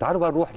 تعالوا بقى نروح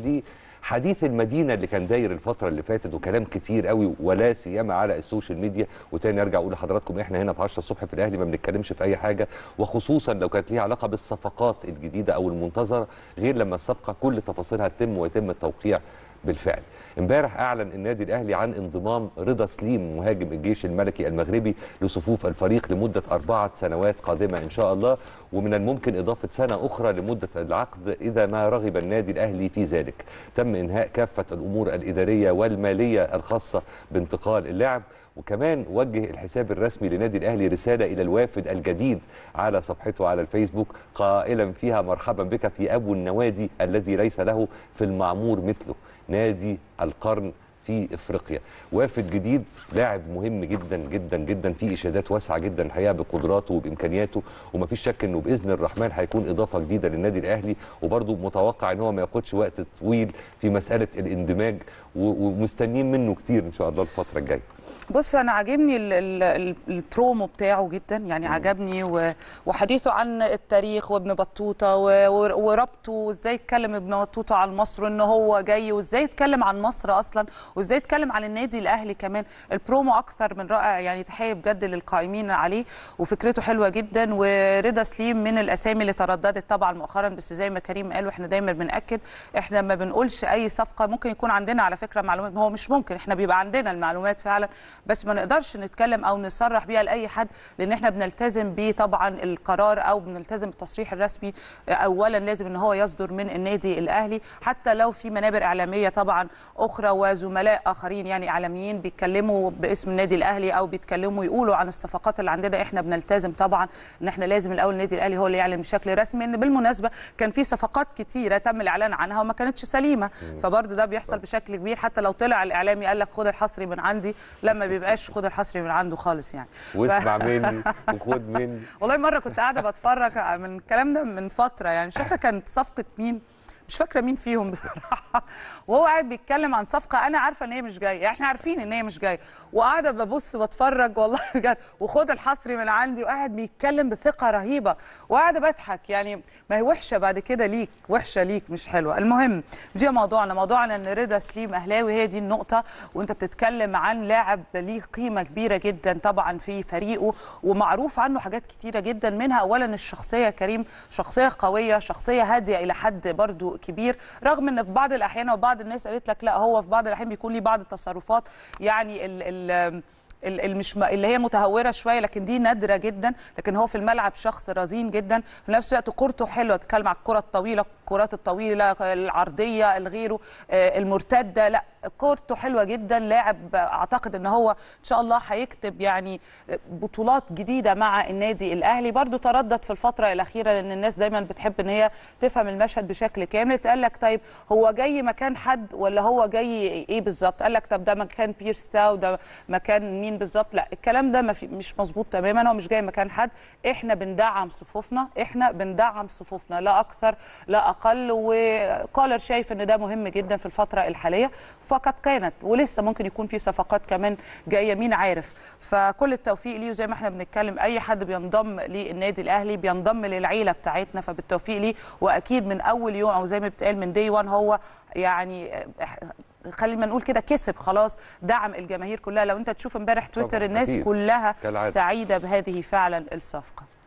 لحديث المدينه اللي كان داير الفتره اللي فاتت وكلام كتير قوي ولا سيما على السوشيال ميديا وتاني ارجع اقول لحضراتكم احنا هنا في 10 الصبح في الاهلي ما بنتكلمش في اي حاجه وخصوصا لو كانت ليها علاقه بالصفقات الجديده او المنتظره غير لما الصفقه كل تفاصيلها تتم ويتم التوقيع بالفعل امبارح اعلن النادي الاهلي عن انضمام رضا سليم مهاجم الجيش الملكي المغربي لصفوف الفريق لمده اربعه سنوات قادمه ان شاء الله ومن الممكن اضافه سنه اخرى لمده العقد اذا ما رغب النادي الاهلي في ذلك تم انهاء كافه الامور الاداريه والماليه الخاصه بانتقال اللاعب وكمان وجه الحساب الرسمي لنادي الاهلي رساله الى الوافد الجديد على صفحته على الفيسبوك قائلا فيها مرحبا بك في ابو النوادي الذي ليس له في المعمور مثله نادي القرن في افريقيا وافد جديد لاعب مهم جدا جدا جدا في اشادات واسعه جدا الحقيقه بقدراته وبامكانياته ومفيش شك انه باذن الرحمن هيكون اضافه جديده للنادي الاهلي وبرده متوقع ان هو ما ياخدش وقت طويل في مساله الاندماج ومستنيين منه كتير ان شاء الله الفتره الجايه بص انا عاجبني البرومو بتاعه جدا يعني عجبني وحديثه عن التاريخ وابن بطوطه وربطه وازاي اتكلم ابن بطوطه عن مصر ان هو جاي وازاي اتكلم عن مصر اصلا وازاي اتكلم عن النادي الاهلي كمان البرومو اكثر من رائع يعني تحيه بجد للقائمين عليه وفكرته حلوه جدا ورضا سليم من الاسامي اللي ترددت طبعا مؤخرا بس زي ما كريم قال واحنا دايما بناكد احنا ما بنقولش اي صفقه ممكن يكون عندنا على فكره معلومات هو مش ممكن احنا بيبقى عندنا المعلومات فعلا بس ما نقدرش نتكلم او نصرح بيها لاي حد لان احنا بنلتزم بطبعا طبعا القرار او بنلتزم بالتصريح الرسمي اولا لازم ان هو يصدر من النادي الاهلي حتى لو في منابر اعلاميه طبعا اخرى وزملاء اخرين يعني اعلاميين بيتكلموا باسم النادي الاهلي او بيتكلموا يقولوا عن الصفقات اللي عندنا احنا بنلتزم طبعا ان احنا لازم الاول النادي الاهلي هو اللي يعلن بشكل رسمي ان بالمناسبه كان في صفقات كتيره تم الاعلان عنها وما كانتش سليمه فبرضه ده بيحصل طيب. بشكل كبير حتى لو طلع الاعلامي قال لك خد الحصري من عندي لا لما بيبقاش خد الحصري من عنده خالص يعني واسمع ف... مني وخد مني والله مره كنت قاعده بتفرج آه، من الكلام ده من فتره يعني مش فاكره كانت صفقه مين مش فاكره مين فيهم بصراحه وهو قاعد بيتكلم عن صفقه انا عارفه ان هي مش جايه احنا عارفين ان هي مش جايه وقاعده ببص بتفرج والله بجد وخد الحصري من عندي وقاعد بيتكلم بثقه رهيبه وقاعده بضحك يعني ما هي وحشه بعد كده ليك وحشه ليك مش حلوه المهم دي موضوعنا موضوعنا ان رضا سليم اهلاوي هي دي النقطه وانت بتتكلم عن لاعب ليه قيمه كبيره جدا طبعا في فريقه ومعروف عنه حاجات كتيره جدا منها اولا الشخصيه كريم شخصيه قويه شخصيه هاديه الى حد برضو كبير رغم ان في بعض الاحيان وبعض الناس قالت لك لا هو في بعض الاحيان بيكون ليه بعض التصرفات يعني ال ال المش اللي هي متهوره شويه لكن دي نادره جدا لكن هو في الملعب شخص رزين جدا في نفس الوقت كورته حلوه اتكلم على الكره الطويله الكرات الطويله العرضيه الغيره آه، المرتده لا كورته حلوه جدا لاعب اعتقد ان هو ان شاء الله هيكتب يعني بطولات جديده مع النادي الاهلي برده تردد في الفتره الاخيره لان الناس دايما بتحب ان هي تفهم المشهد بشكل كامل اتقال لك طيب هو جاي مكان حد ولا هو جاي ايه بالظبط قال لك طب ده مكان بيرس ده وده مكان مين بالظبط لا الكلام ده مش مظبوط تماما هو مش جاي مكان حد احنا بندعم صفوفنا احنا بندعم صفوفنا لا اكثر لا اقل اقل وكولر شايف ان ده مهم جدا في الفتره الحاليه فقد كانت ولسه ممكن يكون في صفقات كمان جايه مين عارف فكل التوفيق ليه وزي ما احنا بنتكلم اي حد بينضم للنادي الاهلي بينضم للعيله بتاعتنا فبالتوفيق ليه واكيد من اول يوم او زي ما بتقال من دي 1 هو يعني خلينا نقول كده كسب خلاص دعم الجماهير كلها لو انت تشوف امبارح تويتر الناس كلها كالعادة. سعيده بهذه فعلا الصفقه